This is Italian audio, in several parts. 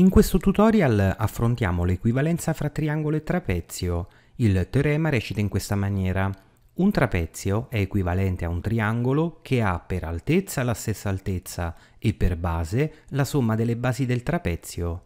In questo tutorial affrontiamo l'equivalenza fra triangolo e trapezio. Il teorema recita in questa maniera. Un trapezio è equivalente a un triangolo che ha per altezza la stessa altezza e per base la somma delle basi del trapezio.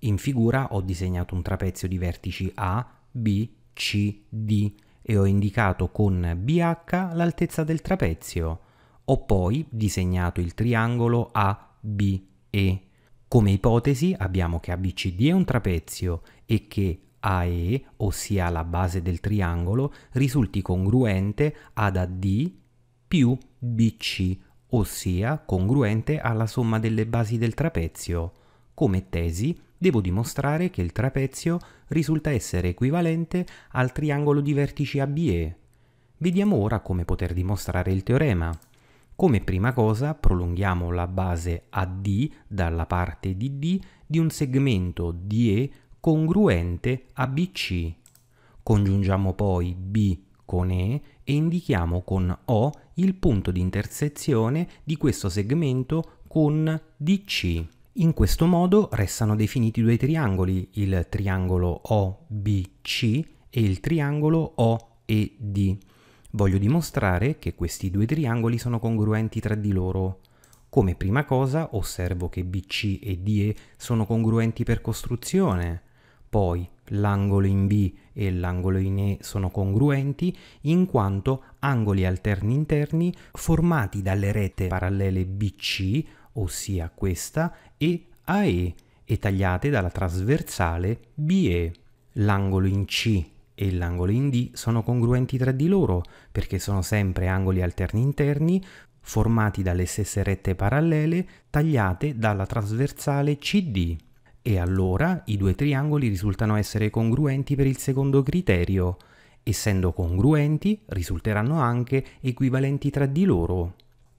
In figura ho disegnato un trapezio di vertici A, B, C, D e ho indicato con BH l'altezza del trapezio. Ho poi disegnato il triangolo A, B, E come ipotesi abbiamo che ABCD è un trapezio e che AE, ossia la base del triangolo, risulti congruente ad AD più BC, ossia congruente alla somma delle basi del trapezio. Come tesi devo dimostrare che il trapezio risulta essere equivalente al triangolo di vertici ABE. Vediamo ora come poter dimostrare il teorema. Come prima cosa prolunghiamo la base AD dalla parte di D di un segmento DE congruente a BC. Congiungiamo poi B con E e indichiamo con O il punto di intersezione di questo segmento con DC. In questo modo restano definiti due triangoli, il triangolo OBC e il triangolo OED. Voglio dimostrare che questi due triangoli sono congruenti tra di loro. Come prima cosa osservo che BC e DE sono congruenti per costruzione, poi l'angolo in B e l'angolo in E sono congruenti in quanto angoli alterni interni formati dalle rete parallele BC, ossia questa, e AE e tagliate dalla trasversale BE. L'angolo in C e l'angolo in D sono congruenti tra di loro perché sono sempre angoli alterni interni formati dalle stesse rette parallele tagliate dalla trasversale CD e allora i due triangoli risultano essere congruenti per il secondo criterio. Essendo congruenti risulteranno anche equivalenti tra di loro.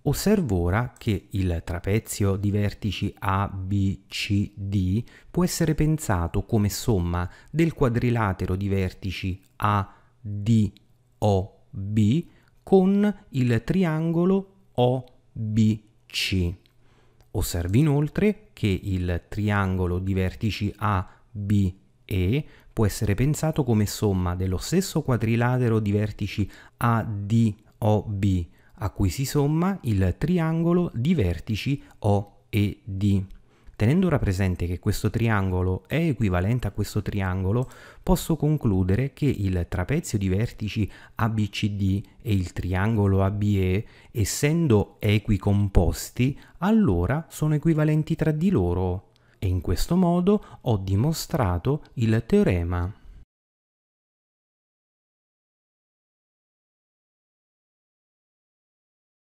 Osservo ora che il trapezio di vertici A, B, C, D può essere pensato come somma del quadrilatero di vertici A, D, O, B con il triangolo O, B, C. Osservi inoltre che il triangolo di vertici A, B, E può essere pensato come somma dello stesso quadrilatero di vertici A, D, O, B a cui si somma il triangolo di vertici O e D. Tenendo ora presente che questo triangolo è equivalente a questo triangolo, posso concludere che il trapezio di vertici ABCD e il triangolo ABE, essendo equicomposti, allora sono equivalenti tra di loro. E in questo modo ho dimostrato il teorema.